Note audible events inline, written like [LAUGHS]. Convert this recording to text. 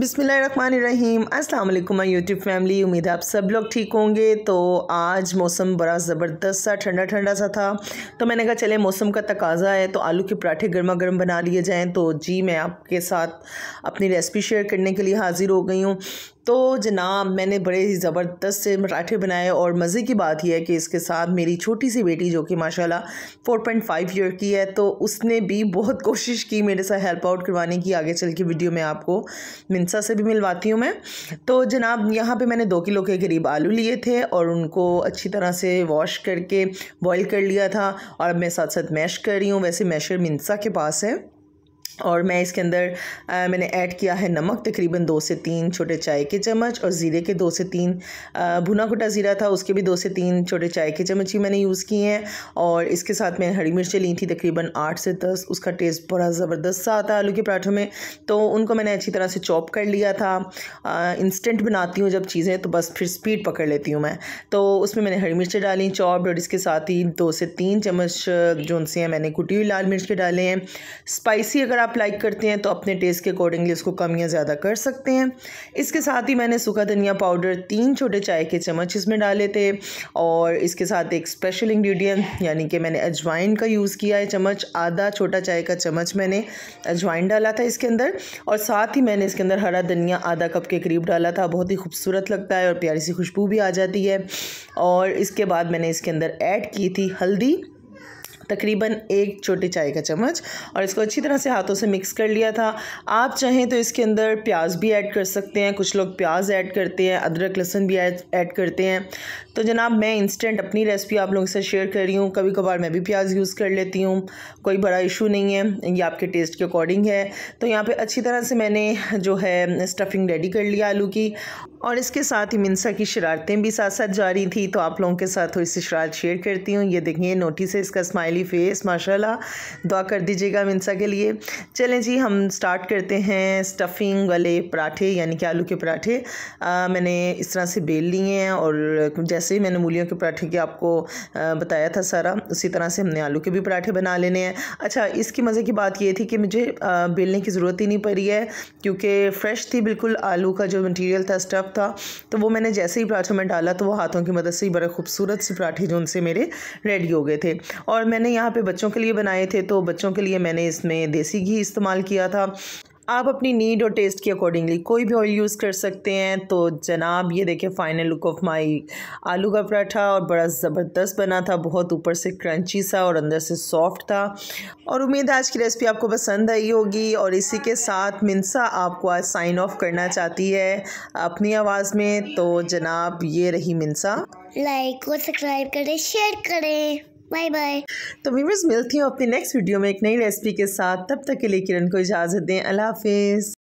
बिसमीम अल्लाम YouTube family उम्मीद है आप सब लोग ठीक होंगे तो आज मौसम बड़ा ज़बरदस्त सा ठंडा ठंडा सा था तो मैंने कहा चले मौसम का तकाजा है तो आलू के पराठे गर्मा गर्म बना लिए जाएँ तो जी मैं आपके साथ अपनी रेसिपी शेयर करने के लिए हाज़िर हो गई हूँ तो जनाब मैंने बड़े ही ज़बरदस्त से मराठे बनाए और मज़े की बात यह है कि इसके साथ मेरी छोटी सी बेटी जो कि माशाल्लाह 4.5 ईयर की है तो उसने भी बहुत [LAUGHS] कोशिश की मेरे साथ हेल्प आउट करवाने की आगे चल के वीडियो में आपको मिनसा से भी मिलवाती हूँ मैं तो जनाब यहाँ पर मैंने दो किलो के करीब आलू लिए थे और उनको अच्छी तरह से वॉश करके बॉयल कर लिया था और अब मैं साथ साथ मैश कर रही हूँ वैसे मैशर मिनसा के पास है और मैं इसके अंदर मैंने ऐड किया है नमक तकरीबन दो से तीन छोटे चाय के चम्मच और ज़ीरे के दो से तीन भुना कुटा ज़ीरा था उसके भी दो से तीन छोटे चाय के चम्मच ही मैंने यूज़ किए हैं और इसके साथ मैंने हरी मिर्चें ली थी तकरीबन आठ से दस उसका टेस्ट बड़ा ज़बरदस्त सा आता है आलू के पराठों में तो उनको मैंने अच्छी तरह से चॉप कर लिया था इंस्टेंट बनाती हूँ जब चीज़ें तो बस फिर स्पीड पकड़ लेती हूँ मैं तो उसमें मैंने हरी मिर्चें डाली चॉप्ड और इसके साथ ही दो से तीन चम्मच जो उनसे हैं मैंने कुटी हुई लाल मिर्च के डाले हैं स्पाइसी अगर आप आप लाइक करते हैं तो अपने टेस्ट के अकॉर्डिंगली इसको कम या ज़्यादा कर सकते हैं इसके साथ ही मैंने सूखा धनिया पाउडर तीन छोटे चाय के चम्मच इसमें डाले थे और इसके साथ एक स्पेशल इंग्रेडिएंट यानी कि मैंने अजवाइन का यूज़ किया है चम्मच आधा छोटा चाय का चम्मच मैंने अजवाइन डाला था इसके अंदर और साथ ही मैंने इसके अंदर हरा धनिया आधा कप के करीब डाला था बहुत ही खूबसूरत लगता है और प्यारी सी खुशबू भी आ जाती है और इसके बाद मैंने इसके अंदर ऐड की थी हल्दी तकरीबन एक छोटी चाय का चम्मच और इसको अच्छी तरह से हाथों से मिक्स कर लिया था आप चाहें तो इसके अंदर प्याज भी ऐड कर सकते हैं कुछ लोग प्याज ऐड करते हैं अदरक लहसुन भी ऐड करते हैं तो जनाब मैं इंस्टेंट अपनी रेसिपी आप लोगों से शेयर कर रही हूँ कभी कभार मैं भी प्याज यूज़ कर लेती हूँ कोई बड़ा इशू नहीं है ये आपके टेस्ट के अकॉर्डिंग है तो यहाँ पर अच्छी तरह से मैंने जो है स्टफिंग रेडी कर लिया आलू की और इसके साथ ही मिनसा की शरारतें भी साथ साथ जारी थी तो आप लोगों के साथ थोड़ी सी शरारत शेयर करती हूँ ये देखिए नोटी से इसका स्माइली स्माइली फेस माशाल्लाह दुआ कर दीजिएगा मिनसा के लिए चलें जी हम स्टार्ट करते हैं स्टफिंग वाले पराठे यानी कि आलू के पराठे मैंने इस तरह से बेल लिए हैं और जैसे ही मैंने मूलियों के पराठे की आपको बताया था सारा उसी तरह से हमने आलू के भी पराठे बना लेने हैं अच्छा इसकी मज़े की बात ये थी कि मुझे बेलने की ज़रूरत ही नहीं पड़ी है क्योंकि फ़्रेश थी बिल्कुल आलू का जो मटीरियल था स्टफ़ था तो वो मैंने जैसे ही पराठे में डाला तो वो हाथों की मदद से ही बड़े खूबसूरत से पराठे जो उनसे मेरे रेडी हो गए थे और मैंने मैंने यहाँ पे बच्चों के लिए बनाए थे तो बच्चों के लिए मैंने इसमें देसी घी इस्तेमाल किया था आप अपनी नीड और टेस्ट के अकॉर्डिंगली कोई भी ऑयल यूज़ कर सकते हैं तो जनाब ये देखिए फाइनल लुक ऑफ माय आलू का पराठा और बड़ा ज़बरदस्त बना था बहुत ऊपर से क्रंची सा और अंदर से सॉफ्ट था और उम्मीद है आज की रेसिपी आपको पसंद आई होगी और इसी के साथ मिनसा आपको आज साइन ऑफ करना चाहती है अपनी आवाज़ में तो जनाब ये रही मिनसा लाइक और सब्सक्राइब करें शेयर करें बाय बाय तो वीवर्स मिलती हूँ अपनी नेक्स्ट वीडियो में एक नई रेसिपी के साथ तब तक के लिए किरण को इजाज़त दें अल्लाह हाफिज़